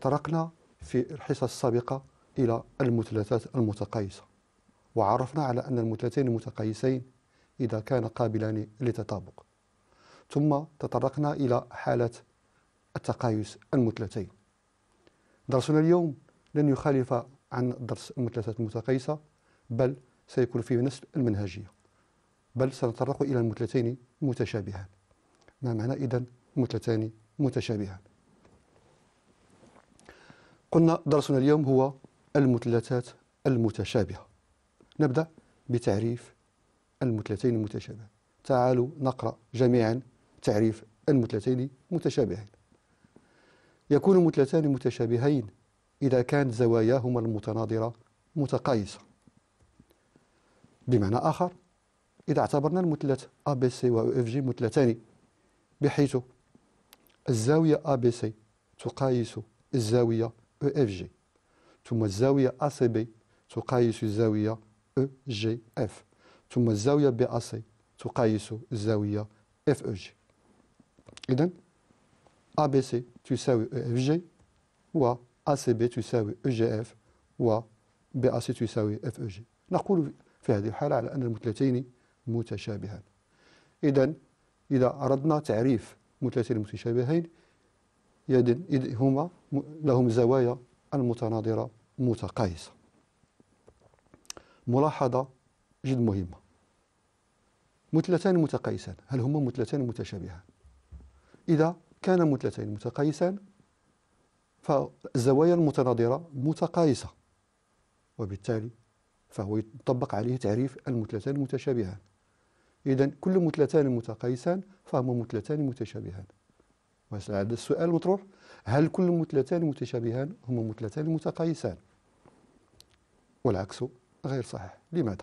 تطرقنا في الحصص السابقة إلى المثلثات المتقايسة وعرفنا على أن المثلثين المتقايسين إذا كان قابلان للتطابق ثم تطرقنا إلى حالة التقايس المثلثين درسنا اليوم لن يخالف عن درس المثلثات المتقايسة بل سيكون فيه نفس المنهجية بل سنتطرق إلى المثلثين متشابهان ما معنى إذن مثلثان متشابهان قلنا درسنا اليوم هو المثلثات المتشابهة نبدأ بتعريف المثلثين المتشابهين تعالوا نقرأ جميعا تعريف المثلثين المتشابهين يكون المثلثان متشابهين إذا كانت زواياهما المتناظرة متقايسة بمعنى آخر إذا اعتبرنا المثلث ABC و جي e مثلثان بحيث الزاوية ABC تقايس الزاوية EFG ثم الزاوية ACB تقايس الزاوية EGF ثم الزاوية BAC تقايس الزاوية FEG إذا ABC تساوي EFG و ACB تساوي EGF و BAC تساوي FEG نقول في هذه الحالة على أن المثلتين متشابهان إذا إذا أردنا تعريف مثلتين متشابهين يد إذ هما لهم زوايا المتناظرة متقايسة ملاحظة جد مهمة متلتان متقايسان هل هما متلتان متشابهان إذا كان متلتين متقايسان فالزوايا المتناظرة متقايسة وبالتالي فهو يطبق عليه تعريف المتلتان متشابهان إذا كل متلتان متقايسان فهما متلتان متشابهان هذا السؤال مطروح هل كل مثلتان متشابهان هما مثلتان متقايسان والعكس غير صحيح لماذا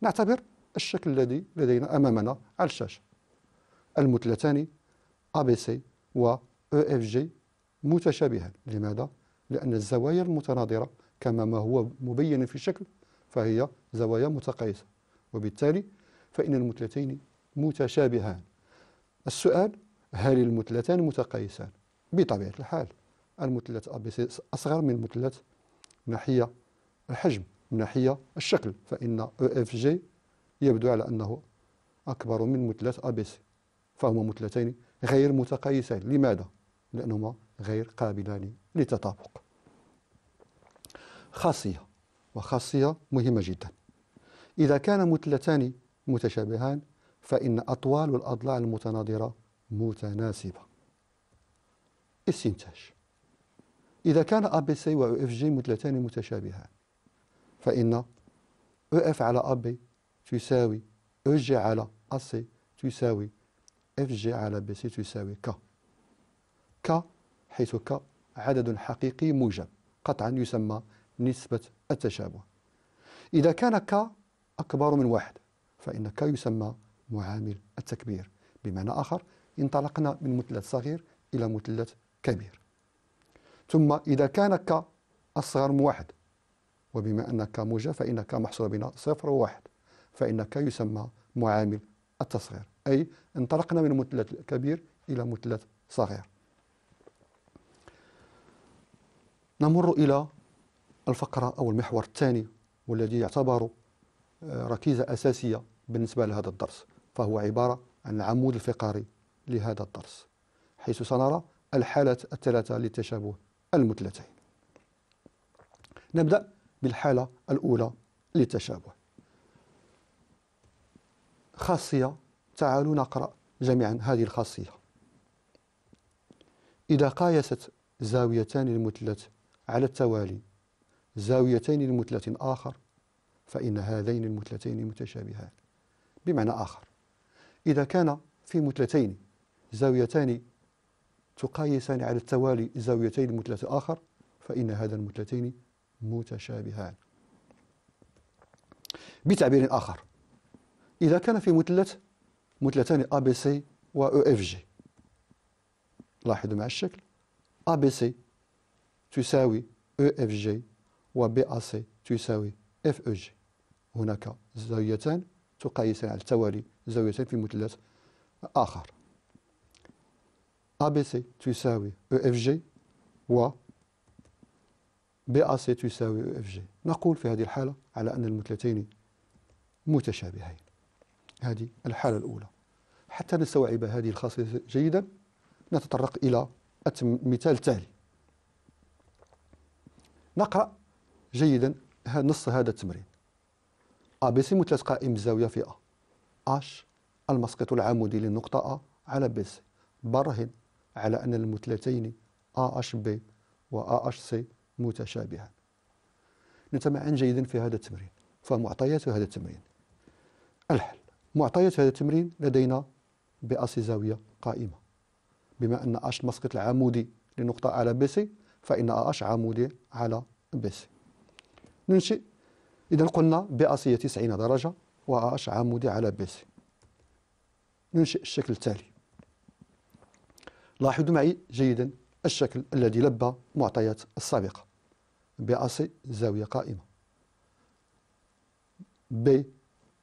نعتبر الشكل الذي لدينا أمامنا على الشاشة المثلتان ABC و EFG متشابهان لماذا؟ لأن الزوايا المتناظرة كما ما هو مبين في الشكل فهي زوايا متقايسة وبالتالي فإن المثلتين متشابهان السؤال هل المثلتان متقايسان بطبيعة الحال المثلث ABC أصغر من المثلث من ناحية الحجم من ناحية الشكل فإن EFG يبدو على أنه أكبر من مثلث ABC فهما مثلتين غير متقايسان لماذا؟ لأنهما غير قابلان للتطابق خاصية وخاصية مهمة جدا إذا كان مثلتان متشابهان فإن أطوال الأضلاع المتناظرة متناسبة استنتاج إذا كان أ بي سي و اف جي مثلتان متشابهان فإن أو اف على بي تساوي أو جي على سي تساوي إف جي على بي سي تساوي ك ك حيث ك عدد حقيقي موجب قطعا يسمى نسبة التشابه إذا كان ك أكبر من واحد فإن ك يسمى معامل التكبير بمعنى آخر انطلقنا من مثلث صغير إلى مثلث كبير ثم إذا كان ك أصغر من واحد وبما أن ك موجة فإن ك محصور بين صفر وواحد فإن ك يسمى معامل التصغير أي انطلقنا من مثلث كبير إلى مثلث صغير نمر إلى الفقرة أو المحور الثاني والذي يعتبر آه، ركيزة أساسية بالنسبة لهذا الدرس فهو عبارة عن العمود الفقري لهذا الدرس حيث سنرى الحالة الثلاثة للتشابه المثلتين نبدأ بالحالة الأولى للتشابه خاصية تعالوا نقرأ جميعا هذه الخاصية إذا قايست زاويتان المثلت على التوالي زاويتين لمثلة آخر فإن هذين المثلتين متشابهان بمعنى آخر إذا كان في مثلتين زاويتان تقايسان على التوالي زاويتين المثلث الآخر فإن هذا المثلثين متشابهان بتعبير آخر إذا كان في مثلث مثلثان ABC و EFG لاحظوا مع الشكل ABC تساوي EFG و BAC تساوي FEG هناك زاويتان تقايسان على التوالي زاويتين في مثلث آخر ABC تساوي EFG و BAC تساوي EFG نقول في هذه الحالة على أن المثلتين متشابهين هذه الحالة الأولى حتى نستوعب هذه الخاصية جيدا نتطرق إلى المثال التالي نقرأ جيدا نص هذا التمرين ABC مثلث قائم بزاوية في A H المسقط العمودي للنقطة A على BC برهن على أن المثلتين AHB و AHC متشابهان نتمعن جيدا في هذا التمرين فمعطيات هذا التمرين الحل معطيات هذا التمرين لدينا بأس زاوية قائمة بما أن أش مسقط العمودي لنقطة على بي سي فإن أش عمودي على بي سي ننشئ إذا قلنا بأس هي 90 درجة وأش عمودي على بي سي ننشئ الشكل التالي لاحظوا معي جيدا الشكل الذي لبى معطيات السابقة أسي زاوية قائمة ب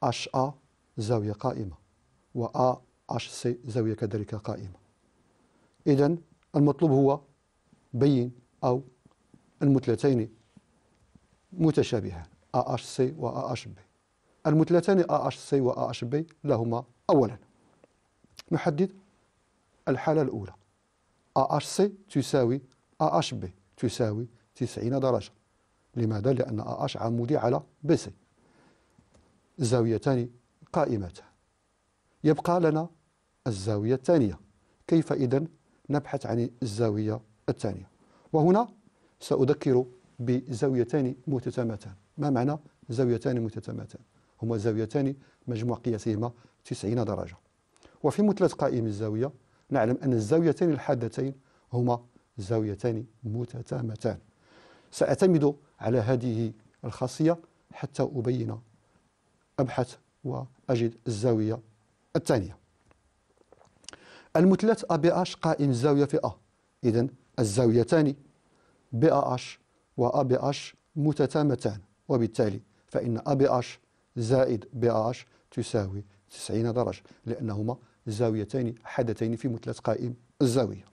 اش ا زاوية قائمة و ا اش سي زاوية كذلك قائمة إذا المطلوب هو بين أو المثلتين متشابهان ا اش سي و ا اش بي المثلتان ا اش سي و ا اش بي لهما أولا نحدد الحالة الأولى AHC تساوي AHB تساوي 90 درجة لماذا؟ لأن AH عمودي على BC زاويتان قائمتان يبقى لنا الزاوية الثانية كيف إذا نبحث عن الزاوية الثانية وهنا سأذكر بزاويتان متتامتان ما معنى زاويتان متتامتان هما زاويتان مجموع قياسهما 90 درجة وفي مثلث قائم الزاوية نعلم أن الزاويتين الحادتين هما زاويتان متتامتان سأعتمد على هذه الخاصية حتى أبين أبحث وأجد الزاوية الثانية المثلث أ بي أش قائم الزاوية في أ إذا الزاويتان بي أش و أ بي أش متتامتان وبالتالي فإن أ بي أش زائد بي أش تساوي 90 درجة لأنهما زاويتين حادتين في مثلث قائم الزاوية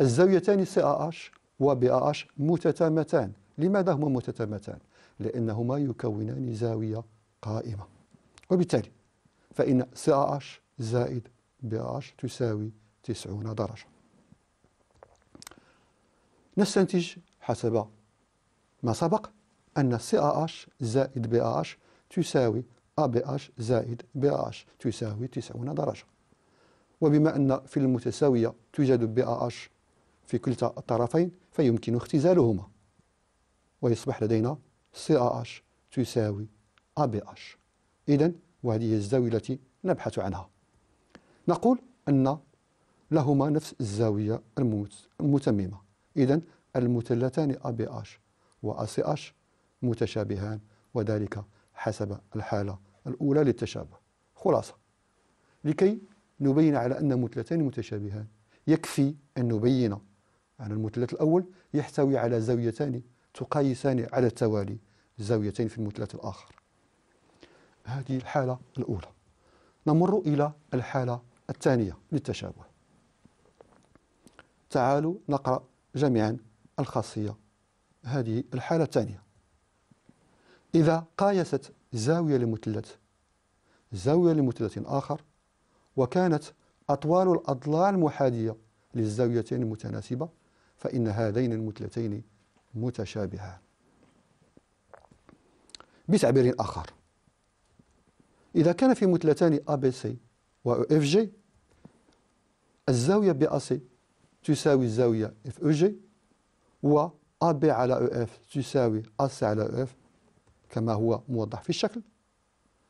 الزاويتان سي اش و اش متتامتان لماذا هما متتامتان لأنهما يكونان زاوية قائمة وبالتالي فإن سي اش زائد بي اش تساوي 90 درجة نستنتج حسب ما سبق أن سي اش زائد بي اش تساوي ABH زائد BAH تساوي 90 درجة وبما أن في المتساوية توجد BAH في كلتا الطرفين فيمكن اختزالهما ويصبح لدينا CAH تساوي ABH إذا وهذه الزاوية التي نبحث عنها نقول أن لهما نفس الزاوية المتممة إذا المثلثان ABH و ACH متشابهان وذلك حسب الحالة الأولى للتشابه خلاصة لكي نبين على أن متلتان متشابهان يكفي أن نبين أن المثلث الأول يحتوي على زاويتان تقايسان على التوالي زاويتين في المثلث الآخر هذه الحالة الأولى نمر إلى الحالة الثانية للتشابه تعالوا نقرأ جميعا الخاصية هذه الحالة الثانية إذا قايست زاوية لمثلث زاوية لمثلث آخر وكانت أطوال الأضلاع المحادية للزاويتين المتناسبة فإن هذين المثلثين متشابهان بتعبير آخر إذا كان في مثلثان ABC و FG الزاوية BAC تساوي الزاوية FEG و AB على EF تساوي AC على EF كما هو موضح في الشكل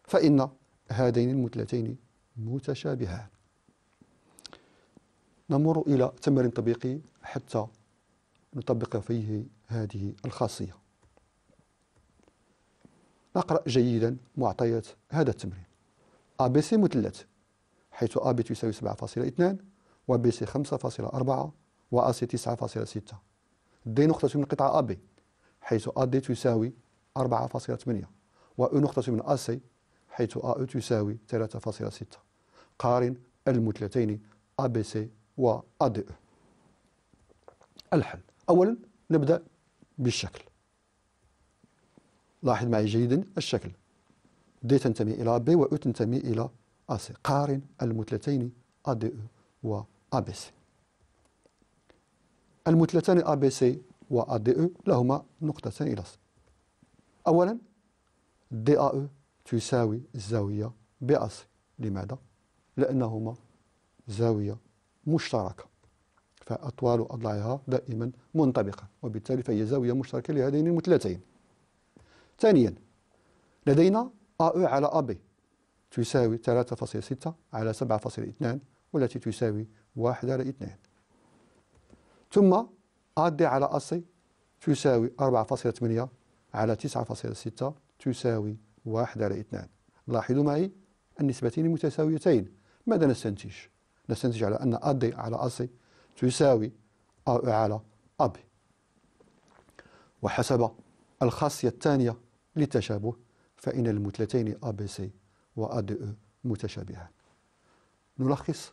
فإن هذين المثلتين متشابهان نمر إلى تمرين تطبيقي حتى نطبق فيه هذه الخاصية نقرأ جيدا معطيات هذا التمرين ABC مثلث حيث AB تساوي 7.2 وBC 5.4 وAC 9.6 دي نقطة من قطعة AB حيث AD تساوي 4.8 و او نقطة من أسي حيث او تساوي 3.6 قارن المثلتين ABC و او الحل أولا نبدأ بالشكل لاحظ معي جيدا الشكل D تنتمي إلى بي و او تنتمي إلى AC قارن المثلتين او و ABC المثلتان ABC و ADE لهما نقطتان إلى صفر أولا دي أ تساوي الزاوية بأس لماذا؟ لأنهما زاوية مشتركة فأطوال أضلاعها دائما منطبقة وبالتالي فهي زاوية مشتركة لهذين المثلثين ثانيا لدينا او على ب تساوي 3.6 على 7.2 والتي تساوي 1 على 2 ثم AD على AC تساوي 4.8 على 9.6 تساوي 1 على 2 لاحظوا معي النسبتين متساويتين ماذا نستنتج؟ نستنتج على أن دي على سي تساوي أو على بي وحسب الخاصية الثانية للتشابه فإن المثلتين ABC وADE متشابهان نلخص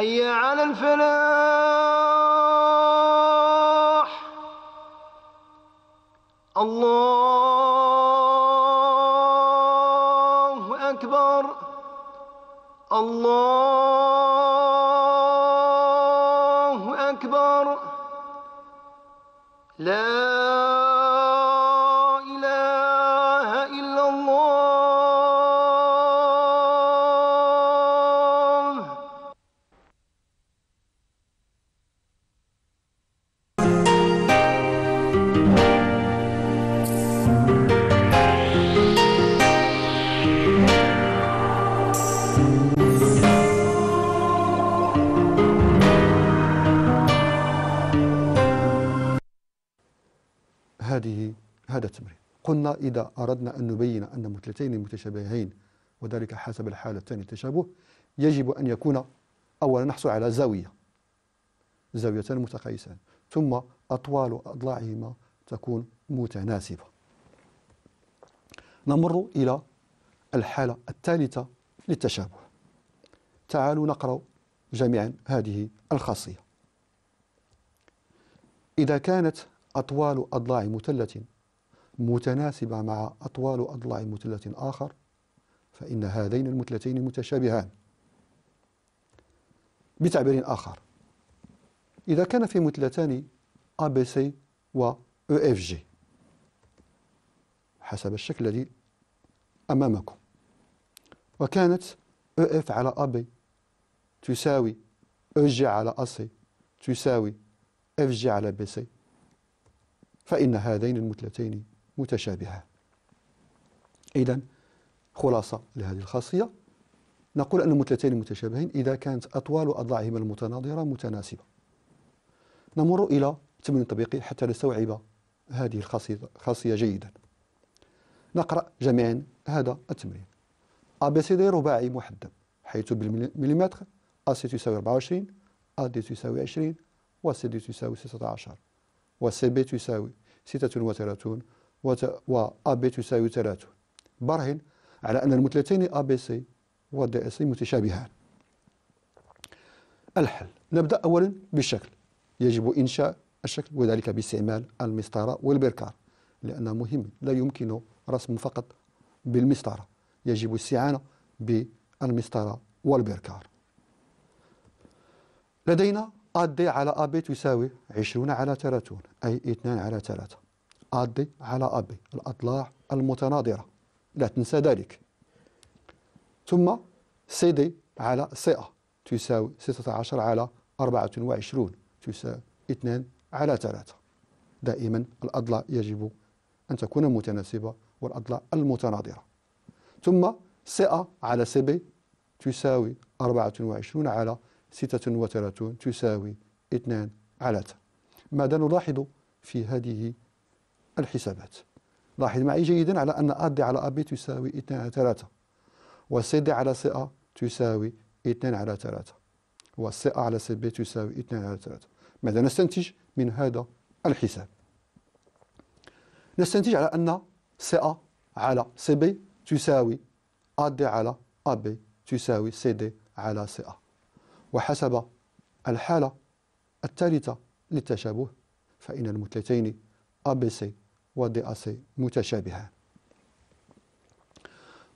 حي على الفلاح الله قلنا إذا أردنا أن نبين أن مثلتين متشابهين وذلك حسب الحالة الثانية التشابه يجب أن يكون أولا نحصل على زاوية زاويتان متقايسان ثم أطوال أضلاعهما تكون متناسبة نمر إلى الحالة الثالثة للتشابه تعالوا نقرأ جميعا هذه الخاصية إذا كانت أطوال أضلاع مثلث متناسبة مع أطوال أضلاع مثلة آخر فإن هذين المثلتين متشابهان بتعبير آخر إذا كان في مثلتان ABC و EFG حسب الشكل الذي أمامكم وكانت EF على AB تساوي EG على AC تساوي FG على BC فإن هذين المثلتين متشابهة إذا خلاصة لهذه الخاصية نقول أن المتلتين متشابهين إذا كانت أطوال أضلاعهما المتناظرة متناسبة نمر إلى تمرين تطبيقي حتى نستوعب هذه الخاصية جيدا نقرأ جميعا هذا التمرين ABCD رباعي محدب حيث بالمليمتر AC تساوي 24 AD تساوي 20 وCD تساوي 16 وCB تساوي 36 و بي تساوي 3 برهن على أن المثلتين أ سي ودي سي متشابهان الحل نبدأ أولا بالشكل يجب إنشاء الشكل وذلك باستعمال المسطرة والبركار لأنه مهم لا يمكن رسم فقط بالمسطرة يجب الاستعانة بالمسطرة والبركار لدينا أ دي على أ بي تساوي 20 على 30 أي 2 على 3 آدي على أبي الأضلاع المتناظرة لا تنسى ذلك ثم سي دي على سئة تساوي 16 على 24 تساوي 2 على 3 دائما الأضلاع يجب أن تكون متناسبة والأضلاع المتناظرة ثم سئة على سي بي تساوي 24 على 36 تساوي 2 على 3 ماذا نلاحظ في هذه الحسابات لاحظ معي جيدا على أن أ على أ بي تساوي 2 على 3 وسي دي على سي أ تساوي 2 على 3 وسي أ على سي بي تساوي 2 على 3 ماذا نستنتج من هذا الحساب نستنتج على أن سي أ على سي بي تساوي أ دي على أ بي تساوي سي دي على سي أ وحسب الحالة الثالثة للتشابه فإن المثلتين أ بي سي اسي متشابهة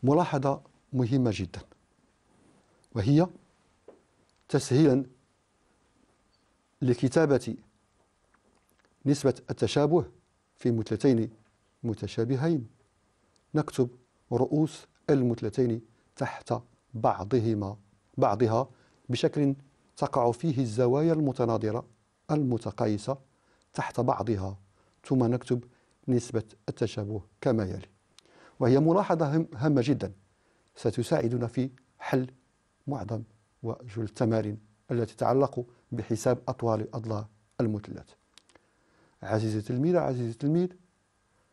ملاحظة مهمة جدا وهي تسهيلا لكتابة نسبة التشابه في مثلتين متشابهين نكتب رؤوس المثلتين تحت بعضهما بعضها بشكل تقع فيه الزوايا المتناظرة المتقايسة تحت بعضها ثم نكتب نسبة التشابه كما يلي وهي ملاحظة هامة جدا ستساعدنا في حل معظم وجل التمارين التي تتعلق بحساب أطوال أضلاع المثلث عزيزي التلميذ عزيزي التلميذ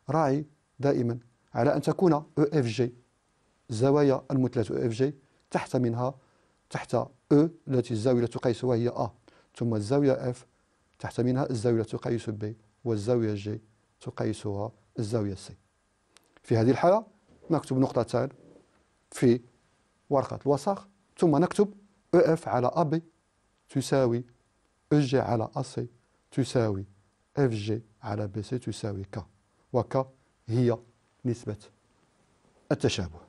راعي دائما على أن تكون او اف جي زوايا المثلث او اف جي تحت منها تحت او التي الزاوية تقيس وهي أ ثم الزاوية اف تحت منها الزاوية تقيس بي والزاوية جي تقيسها الزاوية سي في هذه الحالة نكتب نقطتان في ورقة الوسخ ثم نكتب اف على ابي تساوي جي على اسي تساوي اف جي على بي سي تساوي ك وك هي نسبة التشابه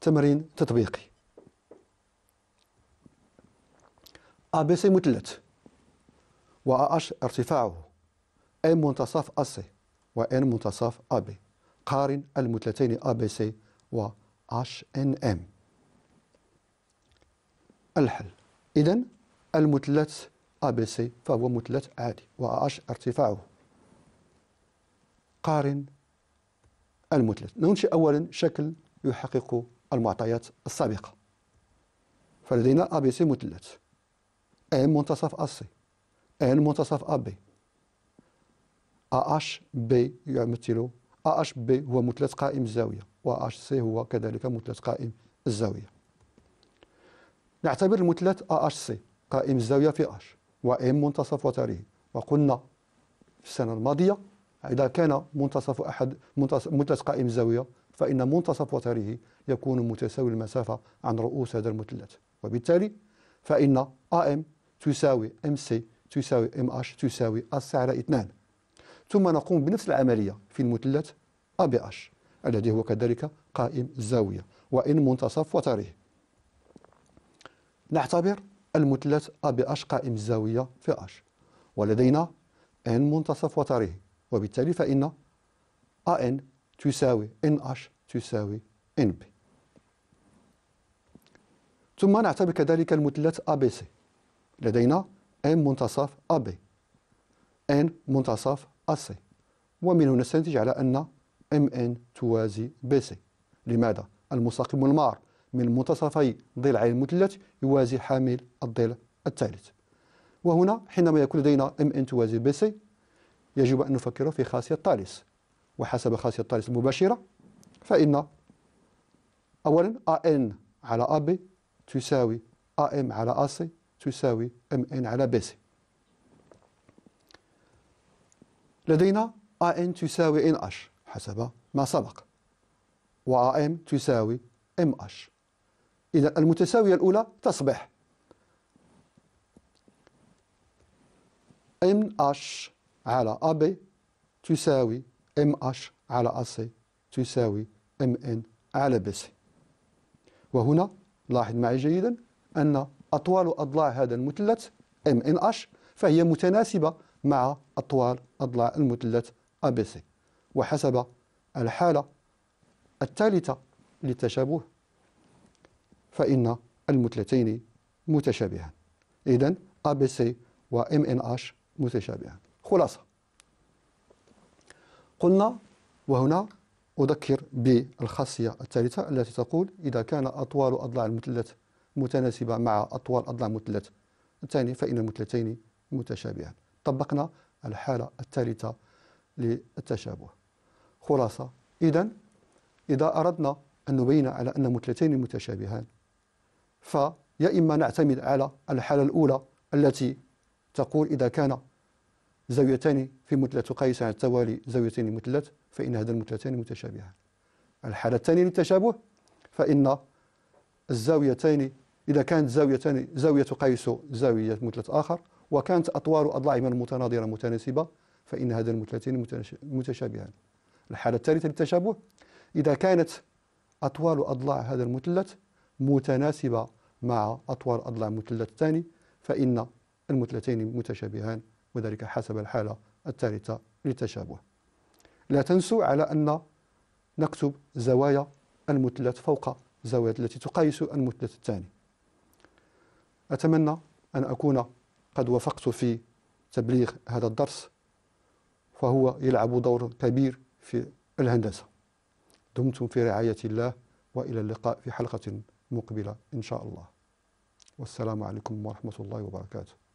تمرين تطبيقي ABC مثلث وأش ارتفاعه إن منتصف أس وإن منتصف أبي قارن المثلتين سي و إم الحل إذا المثلث سي فهو مثلث عادي و اش ارتفاعه قارن المثلث ننشئ أولا شكل يحقق المعطيات السابقة فلدينا سي مثلث M منتصف AC ان منتصف ا بي ا اش بي يمثل ا اش بي هو مثلث قائم الزاويه و اش سي هو كذلك مثلث قائم الزاويه نعتبر المثلث ا اش سي قائم الزاويه في اش وام منتصف وتره وقلنا في السنه الماضيه إذا كان منتصف أحد مثلث قائم الزاوية فإن منتصف وتره يكون متساوي المسافة عن رؤوس هذا المثلث وبالتالي فإن AM تساوي MC تساوي ام اش تساوي على 2 ثم نقوم بنفس العملية في المثلث ا اش الذي هو كذلك قائم الزاوية وإن منتصف وتره نعتبر المثلث ا اش قائم الزاوية في اش ولدينا ان منتصف وتره وبالتالي فإن ان تساوي ان اش تساوي ان بي ثم نعتبر كذلك المثلث ا سي لدينا ان منتصف ا ب ان منتصف سي ومن هنا نستنتج على أن ام ان توازي سي لماذا؟ المستقيم المار من منتصفي ضلعي المثلث يوازي حامل الضلع الثالث وهنا حينما يكون لدينا ام ان توازي سي يجب أن نفكر في خاصية طالس وحسب خاصية طالس المباشرة فإن أولا ان على ب تساوي ام على ا سي تساوي ام ان على بي سي لدينا ان تساوي ان اش حسب ما سبق و ام تساوي ام اش إذا المتساوية الأولى تصبح ام اش على ا بي تساوي ام اش على ا سي تساوي ام ان على بي سي وهنا لاحظ معي جيدا أن أطوال أضلاع هذا المثلث MNH فهي متناسبة مع أطوال أضلاع المثلث ABC وحسب الحالة الثالثة للتشابه فإن المثلثين متشابهان إذا ABC و MNH متشابهان خلاصة قلنا وهنا أذكر بالخاصية الثالثة التي تقول إذا كان أطوال أضلاع المثلث متناسبة مع أطوال أضلاع متلت الثاني فإن المثلثين متشابهان طبقنا الحالة الثالثة للتشابه خلاصة إذا إذا أردنا أن نبين على أن مثلتين متشابهان فيا إما نعتمد على الحالة الأولى التي تقول إذا كان زاويتان في مثلة قيس على التوالي زاويتين متلت فإن هذا المتلتين متشابهان الحالة الثانية للتشابه فإن الزاويتين إذا كانت زاويتان زاوية تقيس زاوية مثلث آخر وكانت أطوار أضلاعهما المتناظرة متناسبة فإن هذا المثلثين متشابهان الحالة الثالثة للتشابه إذا كانت أطوال أضلاع هذا المثلث متناسبة مع أطوال أضلاع المثلث الثاني فإن المثلثين متشابهان وذلك حسب الحالة الثالثة للتشابه لا تنسوا على أن نكتب زوايا المثلث فوق زوايا التي تقيس المثلث الثاني أتمنى أن أكون قد وفقت في تبليغ هذا الدرس فهو يلعب دور كبير في الهندسة دمتم في رعاية الله وإلى اللقاء في حلقة مقبلة إن شاء الله والسلام عليكم ورحمة الله وبركاته